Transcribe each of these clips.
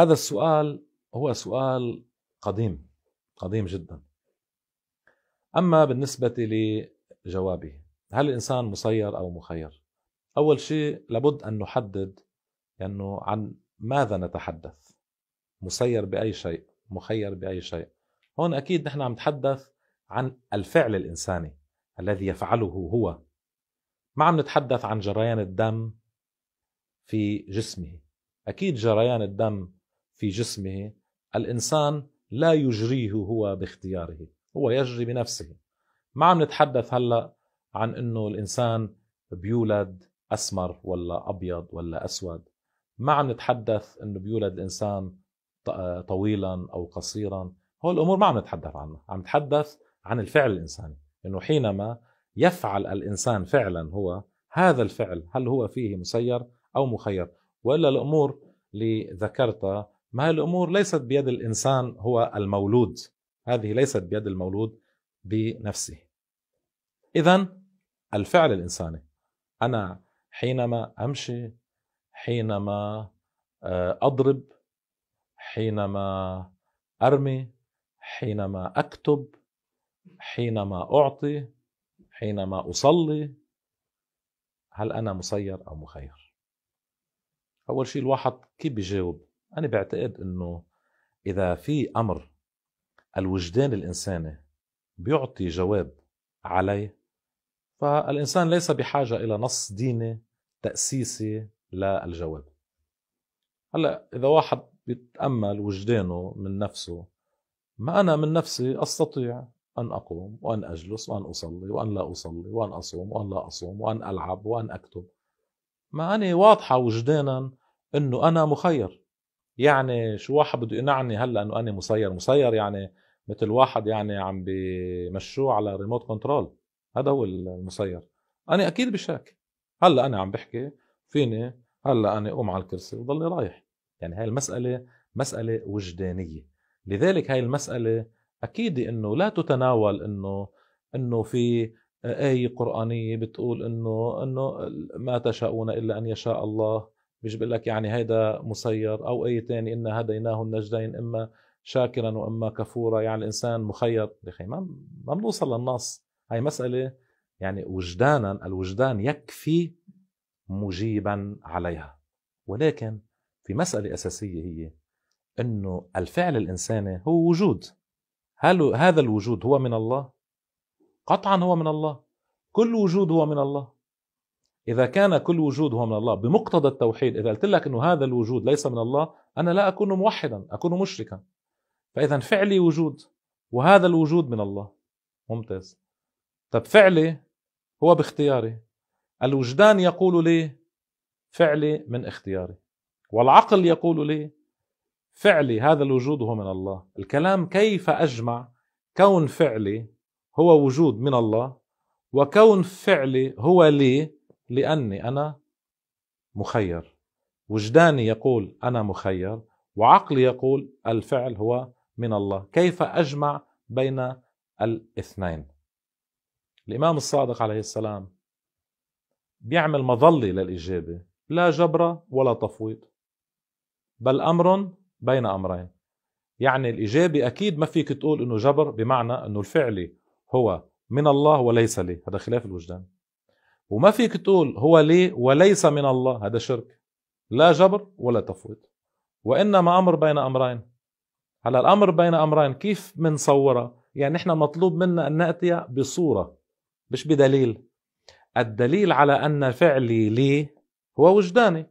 هذا السؤال هو سؤال قديم قديم جدا أما بالنسبة لجوابه هل الإنسان مسير أو مخير؟ أول شيء لابد أن نحدد أنه يعني عن ماذا نتحدث مسير بأي شيء مخير بأي شيء هون أكيد نحن عم نتحدث عن الفعل الإنساني الذي يفعله هو ما عم نتحدث عن جريان الدم في جسمه أكيد جريان الدم في جسمه الانسان لا يجريه هو باختياره هو يجري بنفسه ما عم نتحدث هلا عن انه الانسان بيولد اسمر ولا ابيض ولا اسود ما عم نتحدث انه بيولد الانسان طويلا او قصيرا هول الامور ما عم نتحدث عنها عم نتحدث عن الفعل الانساني انه حينما يفعل الانسان فعلا هو هذا الفعل هل هو فيه مسير او مخير والا الامور اللي ذكرتها ما هي الأمور ليست بيد الإنسان هو المولود هذه ليست بيد المولود بنفسه إذا الفعل الإنساني أنا حينما أمشي حينما آه، أضرب حينما أرمي حينما أكتب حينما أعطي حينما أصلي هل أنا مسير أو مخير أول شيء الواحد كيف بيجاوب انا بعتقد انه اذا في امر الوجدان الانساني بيعطي جواب عليه فالانسان ليس بحاجه الى نص ديني تاسيسي للجواب هلا اذا واحد بيتامل وجدانه من نفسه ما انا من نفسي استطيع ان اقوم وان اجلس وان اصلي وان لا اصلي وان اصوم وان لا اصوم وان العب وان اكتب ما انا واضحه وجدانا انه انا مخير يعني شو واحد بده يقنعني هلا انه انا مسير مسير يعني مثل واحد يعني عم بمشوه على ريموت كنترول هذا هو المسير انا اكيد بشاك هلا انا عم بحكي فيني هلا انا اقوم على الكرسي وضلي رايح يعني هاي المساله مساله وجدانيه لذلك هاي المساله اكيد انه لا تتناول انه انه في آية قرآنية بتقول إنه إنه ما تشاؤون إلا أن يشاء الله مش بقول لك يعني هيدا مسير او اي تاني انا هديناه النجدين اما شاكرا واما كفورا يعني الانسان مخير يا ما ما بنوصل للنص هاي مساله يعني وجدانا الوجدان يكفي مجيبا عليها ولكن في مساله اساسيه هي انه الفعل الانساني هو وجود هل هذا الوجود هو من الله قطعا هو من الله كل وجود هو من الله إذا كان كل وجود هو من الله بمقتضى التوحيد إذا قلت لك أنه هذا الوجود ليس من الله أنا لا أكون موحدا أكون مشركا فإذا فعلي وجود وهذا الوجود من الله ممتاز طب فعلي هو باختياري الوجدان يقول لي فعلي من اختياري والعقل يقول لي فعلي هذا الوجود هو من الله الكلام كيف أجمع كون فعلي هو وجود من الله وكون فعلي هو لي لاني انا مخير وجداني يقول انا مخير وعقلي يقول الفعل هو من الله كيف اجمع بين الاثنين الامام الصادق عليه السلام بيعمل مظله للاجابه لا جبر ولا تفويض بل امر بين امرين يعني الإجابة أكيد ما فيك تقول أنه جبر بمعنى أنه الفعل هو من الله وليس لي هذا خلاف الوجدان وما فيك تقول هو لي وليس من الله هذا شرك لا جبر ولا تفويض وإنما أمر بين أمرين على الأمر بين أمرين كيف منصورها يعني نحن مطلوب منا أن نأتي بصورة مش بدليل الدليل على أن فعلي لي هو وجداني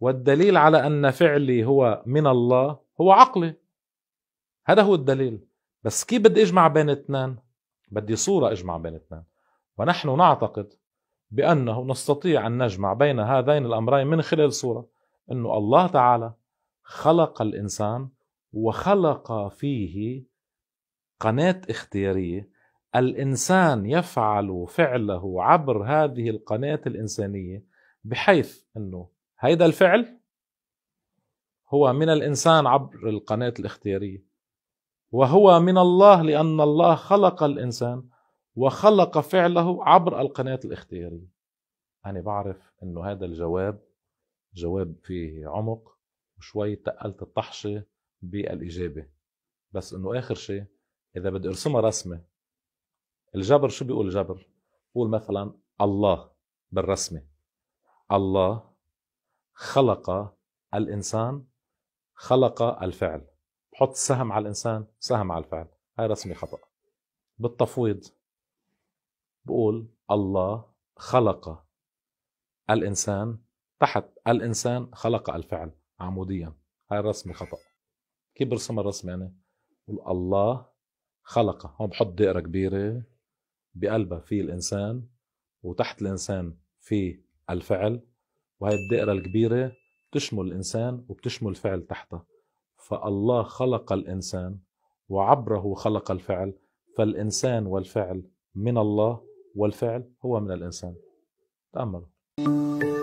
والدليل على أن فعلي هو من الله هو عقلي هذا هو الدليل بس كيف بدي أجمع بين اثنان بدي صورة أجمع بين اثنان ونحن نعتقد بأنه نستطيع أن نجمع بين هذين الأمرين من خلال صورة أنه الله تعالى خلق الإنسان وخلق فيه قناة اختيارية الإنسان يفعل فعله عبر هذه القناة الإنسانية بحيث أنه هيدا الفعل هو من الإنسان عبر القناة الاختيارية وهو من الله لأن الله خلق الإنسان وخلق فعله عبر القناة الاختيارية أنا بعرف أنه هذا الجواب جواب فيه عمق وشوي تقلت الطحشة بالإجابة بس أنه آخر شيء إذا بدي أرسمها رسمة الجبر شو بيقول الجبر؟ بقول مثلا الله بالرسمة الله خلق الإنسان خلق الفعل بحط سهم على الإنسان سهم على الفعل هاي رسمة خطأ بالتفويض بقول الله خلق الإنسان تحت الإنسان خلق الفعل عموديا هاي الرسمة خطأ كيف برسم الرسمة يعني بقول الله خلق هون بحط دائرة كبيرة بقلبها في الإنسان وتحت الإنسان في الفعل وهي الدائرة الكبيرة بتشمل الإنسان وبتشمل فعل تحته فالله خلق الإنسان وعبره خلق الفعل فالإنسان والفعل من الله والفعل هو من الإنسان تأملوا